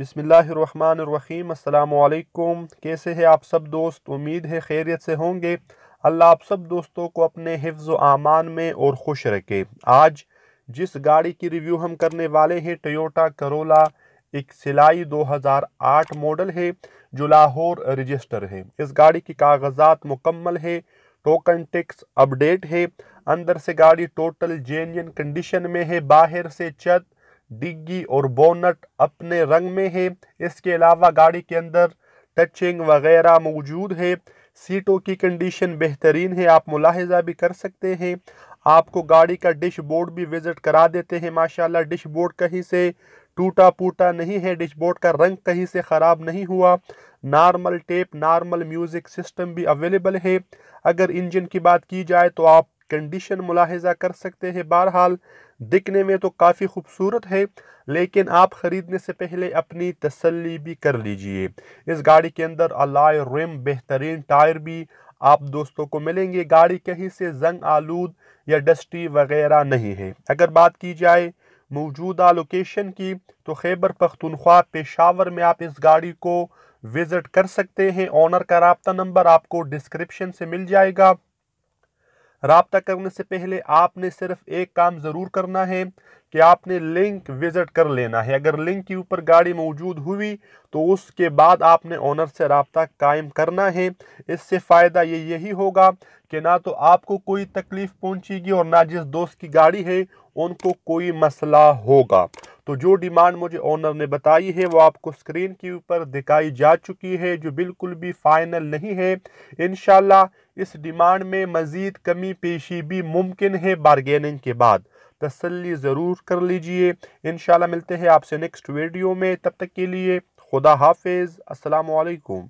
बिसमीम अल्लाम कैसे है आप सब दोस्त उम्मीद है खैरियत से होंगे अल्लाह आप सब दोस्तों को अपने हिफ्ज़ आमान में और खुश रखे आज जिस गाड़ी की रिव्यू हम करने वाले हैं टयोटा करोला एक सिलाई 2008 मॉडल है जो लाहौर रजिस्टर है इस गाड़ी की कागजात मुकम्मल है टोकन टिक्स अपडेट है अंदर से गाड़ी टोटल जेन्यन कंडीशन में है बाहर से छत डिग्गी और बोनट अपने रंग में है इसके अलावा गाड़ी के अंदर टचिंग वगैरह मौजूद है सीटों की कंडीशन बेहतरीन है आप मुलाहजा भी कर सकते हैं आपको गाड़ी का डिशबोर्ड भी विज़िट करा देते हैं माशाल्लाह डिशबोर्ड कहीं से टूटा फूटा नहीं है डिशबोर्ड का रंग कहीं से ख़राब नहीं हुआ normal tape normal music system भी अवेलेबल है अगर इंजन की बात की जाए तो आप कंडीशन मुलाहजा कर सकते हैं बहरहाल दिखने में तो काफ़ी खूबसूरत है लेकिन आप ख़रीदने से पहले अपनी तसल्ली भी कर लीजिए इस गाड़ी के अंदर अलाय रिम बेहतरीन टायर भी आप दोस्तों को मिलेंगे गाड़ी कहीं से जंग आलूद या डस्टी वगैरह नहीं है अगर बात की जाए मौजूदा लोकेशन की तो खैबर पख्तनख्वा पेशावर में आप इस गाड़ी को विज़िट कर सकते हैं ऑनर का रबता नंबर आपको डिस्क्रिप्शन से मिल जाएगा रबता करने से पहले आपने सिर्फ एक काम ज़रूर करना है कि आपने लिंक विज़िट कर लेना है अगर लिंक के ऊपर गाड़ी मौजूद हुई तो उसके बाद आपने ओनर से रबता कायम करना है इससे फ़ायदा ये यही होगा कि ना तो आपको कोई तकलीफ़ पहुंचेगी और ना जिस दोस्त की गाड़ी है उनको कोई मसला होगा तो जो डिमांड मुझे ओनर ने बताई है वो आपको स्क्रीन के ऊपर दिखाई जा चुकी है जो बिल्कुल भी फाइनल नहीं है इन इस डिमांड में मज़ीद कमी पेशी भी मुमकिन है बारगेनिंग के बाद तसल्ली ज़रूर कर लीजिए इन मिलते हैं आपसे नेक्स्ट वीडियो में तब तक के लिए खुदा हाफिज़ असलकुम